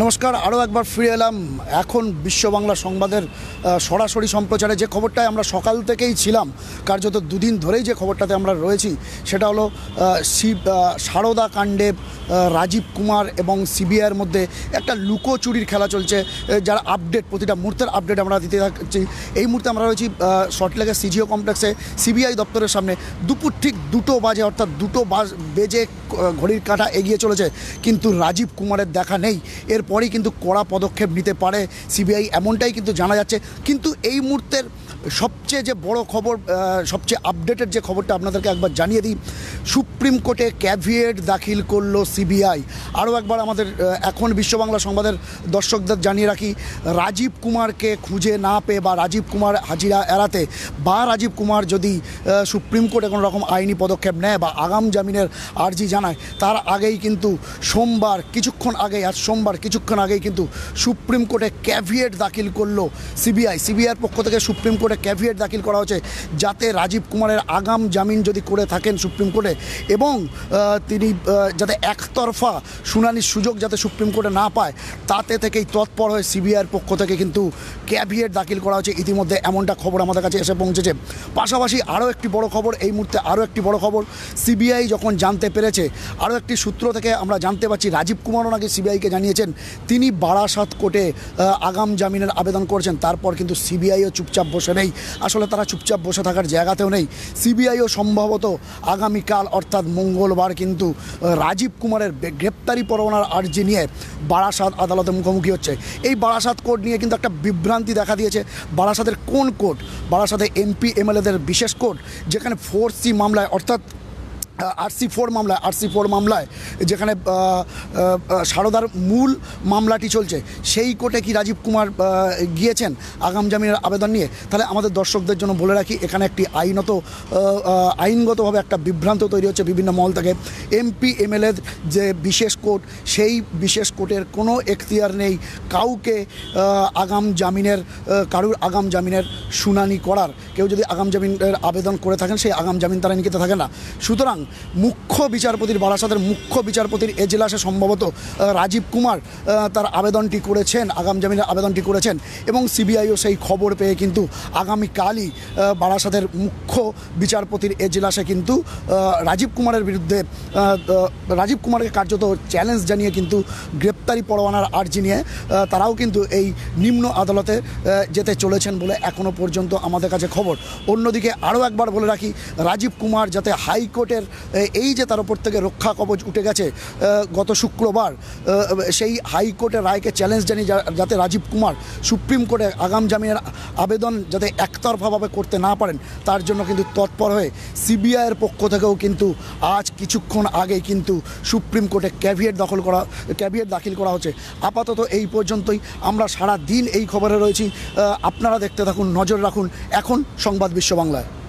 নমস্কার আরও একবার ফিরে এলাম এখন বিশ্ব বাংলা সংবাদের সরাসরি সম্প্রচারে যে খবরটায় আমরা সকাল থেকেই ছিলাম কার্যত দুদিন ধরেই যে খবরটাতে আমরা রয়েছি সেটা হলো শিব সারদা কাণ্ডে রাজীব কুমার এবং সিবিআইয়ের মধ্যে একটা লুকো চুরির খেলা চলছে যার আপডেট প্রতিটা মুহূর্তের আপডেট আমরা দিতে থাকছি এই মুহূর্তে আমরা রয়েছি শর্টলেগের সিজিও কমপ্লেক্সে সিবিআই দপ্তরের সামনে দুপুর ঠিক দুটো বাজে অর্থাৎ দুটো বাজ বেজে ঘড়ির কাঁটা এগিয়ে চলেছে কিন্তু রাজীব কুমারের দেখা নেই এরপরেই কিন্তু কড়া পদক্ষেপ নিতে পারে সিবিআই এমনটাই কিন্তু জানা যাচ্ছে কিন্তু এই মুহূর্তের সবচেয়ে যে বড় খবর সবচেয়ে আপডেটেড যে খবরটা আপনাদেরকে একবার জানিয়ে দিই সুপ্রিম কোর্টে ক্যাভিয়েট দাখিল করলো সি সিবিআই আরও একবার আমাদের এখন বিশ্ব বাংলা সংবাদের দর্শকদের জানিয়ে রাখি রাজীব কুমারকে খুঁজে না পেয়ে বা রাজীব কুমার হাজিরা এড়াতে বা রাজীব কুমার যদি সুপ্রিম কোর্টে কোনো রকম আইনি পদক্ষেপ নেয় বা আগাম জামিনের আর্জি জানায় তার আগেই কিন্তু সোমবার কিছুক্ষণ আগে আজ সোমবার কিছুক্ষণ আগেই কিন্তু সুপ্রিম কোর্টে ক্যাভিয়েট দাখিল করলো সিবিআই সিবিআইয়ের পক্ষ থেকে সুপ্রিম কোর্টে ক্যাভিয়েট দাখিল করা হয়েছে যাতে রাজীব কুমারের আগাম জামিন যদি করে থাকেন সুপ্রিম কোর্টে এবং তিনি যাতে এক একতরফা শুনানির সুযোগ যাতে সুপ্রিম কোর্টে না পায় তাতে থেকেই তৎপর হয়ে সিবিআইয়ের পক্ষ থেকে কিন্তু ক্যাবিয়েট দাখিল করা হয়েছে ইতিমধ্যে এমনটা খবর আমাদের কাছে এসে পৌঁছেছে পাশাপাশি আরও একটি বড় খবর এই মুহূর্তে আরও একটি বড় খবর সিবিআই যখন জানতে পেরেছে আরও একটি সূত্র থেকে আমরা জানতে পারছি রাজীব কুমারও নাকি সিবিআইকে জানিয়েছেন তিনি বারাসাত কোর্টে আগাম জামিনের আবেদন করেছেন তারপর কিন্তু সিবিআইও চুপচাপ বসে নেই আসলে তারা চুপচাপ বসে থাকার জায়গাতেও নেই সিবিআইও সম্ভবত আগামীকাল অর্থাৎ মঙ্গলবার কিন্তু রাজীব কুমার কুমারের গ্রেপ্তারি পরোয়ানার আর্জি নিয়ে বারাসাত আদালতে মুখোমুখি হচ্ছে এই বারাসাত কোর্ট নিয়ে কিন্তু একটা বিভ্রান্তি দেখা দিয়েছে বারাসাতের কোন কোর্ট বারাসাতে এমপি এমএলএদের বিশেষ কোর্ট যেখানে ফোর সি মামলায় অর্থাৎ আরসি ফোর মামলায় আরসি ফোর মামলায় যেখানে সারদার মূল মামলাটি চলছে সেই কোর্টে কি রাজীব কুমার গিয়েছেন আগাম জামিনের আবেদন নিয়ে তাহলে আমাদের দর্শকদের জন্য বলে রাখি এখানে একটি আইনত আইনগতভাবে একটা বিভ্রান্ত তৈরি হচ্ছে বিভিন্ন মহল থেকে এমপি এমএলএ যে বিশেষ কোর্ট সেই বিশেষ কোর্টের কোনো এখতিয়ার নেই কাউকে আগাম জামিনের কারুর আগাম জামিনের শুনানি করার কেউ যদি আগাম জামিনের আবেদন করে থাকেন সেই আগাম জামিন তারা নিকেতে থাকে না সুতরাং মুখ্য বিচারপতির বারাসাতের মুখ্য বিচারপতির এজলাসে সম্ভবত রাজীব কুমার তার আবেদনটি করেছেন আগাম জামিনের আবেদনটি করেছেন এবং সিবিআইও সেই খবর পেয়ে কিন্তু আগামীকালই বারাসাতের মুখ্য বিচারপতির এজলাসে কিন্তু রাজীব কুমারের বিরুদ্ধে রাজীব কুমারকে কার্যত চ্যালেঞ্জ জানিয়ে কিন্তু গ্রেপ্তারি পরোয়ানার আর্জি নিয়ে তারাও কিন্তু এই নিম্ন আদালতে যেতে চলেছেন বলে এখনও পর্যন্ত আমাদের কাছে খবর অন্যদিকে আরও একবার বলে রাখি রাজীব কুমার যাতে হাইকোর্টের এই যে তার উপর থেকে রক্ষা কবচ উঠে গেছে গত শুক্রবার সেই হাইকোর্টের রায়কে চ্যালেঞ্জ জানিয়ে যাতে রাজীব কুমার সুপ্রিম কোর্টে আগাম জামিনের আবেদন যাতে একতরফাভাবে করতে না পারেন তার জন্য কিন্তু তৎপর হয়ে সিবিআইয়ের পক্ষ থেকেও কিন্তু আজ কিছুক্ষণ আগে কিন্তু সুপ্রিম কোর্টে ক্যাভিয়েট দখল করা ক্যাভিয়েট দাখিল করা হচ্ছে আপাতত এই পর্যন্তই আমরা সারা দিন এই খবরে রয়েছি আপনারা দেখতে থাকুন নজর রাখুন এখন সংবাদ বিশ্ব বাংলায়